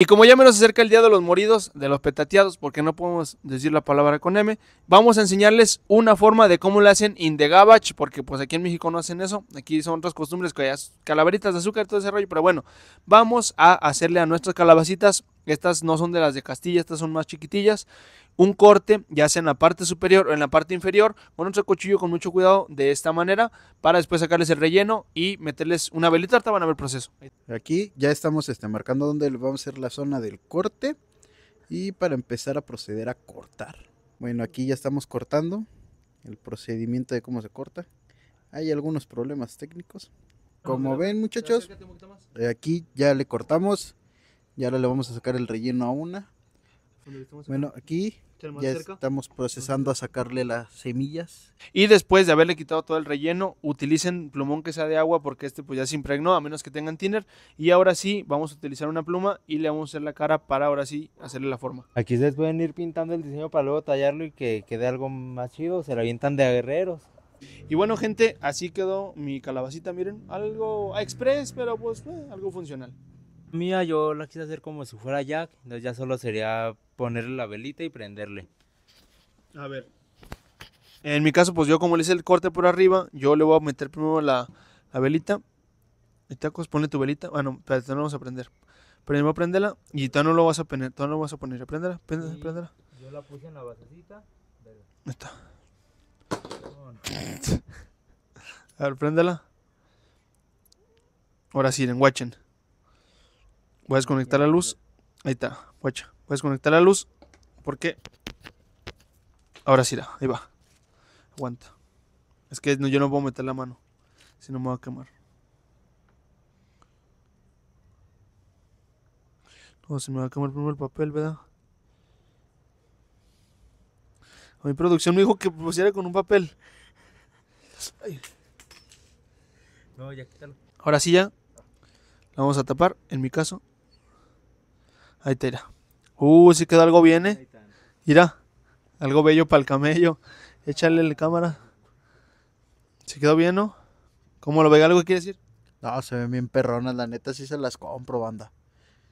Y como ya menos acerca el día de los moridos, de los petateados, porque no podemos decir la palabra con M, vamos a enseñarles una forma de cómo le hacen indegabach, porque pues aquí en México no hacen eso, aquí son otras costumbres, calaveritas de azúcar, todo ese rollo, pero bueno, vamos a hacerle a nuestras calabacitas estas no son de las de Castilla, estas son más chiquitillas. Un corte, ya sea en la parte superior o en la parte inferior, con otro cuchillo con mucho cuidado de esta manera, para después sacarles el relleno y meterles una velita. Ahorita van a ver el proceso. Aquí ya estamos este, marcando dónde vamos a hacer la zona del corte y para empezar a proceder a cortar. Bueno, aquí ya estamos cortando el procedimiento de cómo se corta. Hay algunos problemas técnicos. Como ven muchachos, aquí ya le cortamos y ahora le vamos a sacar el relleno a una. Bueno, aquí ya estamos procesando a sacarle las semillas. Y después de haberle quitado todo el relleno, utilicen plumón que sea de agua porque este pues ya se impregnó, a menos que tengan tiner. Y ahora sí, vamos a utilizar una pluma y le vamos a hacer la cara para ahora sí hacerle la forma. Aquí ustedes pueden ir pintando el diseño para luego tallarlo y que quede algo más chido, se lo avientan de guerreros. Y bueno, gente, así quedó mi calabacita, miren, algo express, pero pues eh, algo funcional mía yo la quise hacer como si fuera Jack, entonces ya solo sería ponerle la velita y prenderle. A ver. En mi caso, pues yo como le hice el corte por arriba, yo le voy a meter primero la, la velita. Y tacos, ponle tu velita. Bueno, ah, no, no lo vamos a prender. Primero prendela y tú no lo vas a poner, tú no lo vas a poner. Prendela, prendela, Yo la puse en la basecita. Ahí está. a ver, prendela. Ahora sí, en guachen. Voy a desconectar la luz. Ahí está, guacha. Voy a desconectar la luz ¿por qué? Ahora sí, la ahí va. Aguanta. Es que yo no puedo meter la mano, si no me va a quemar. No, si me va a quemar primero el papel, ¿verdad? mi producción me dijo que pusiera con un papel. No, ya quítalo. Ahora sí ya. La vamos a tapar, en mi caso. Ahí te irá. Uh, si queda algo bien, ¿eh? Mira, algo bello para el camello. Échale la cámara. Si quedó bien, no? ¿Cómo lo ve? ¿Algo quiere decir? No, se ven bien perronas, la neta sí se las compro, banda.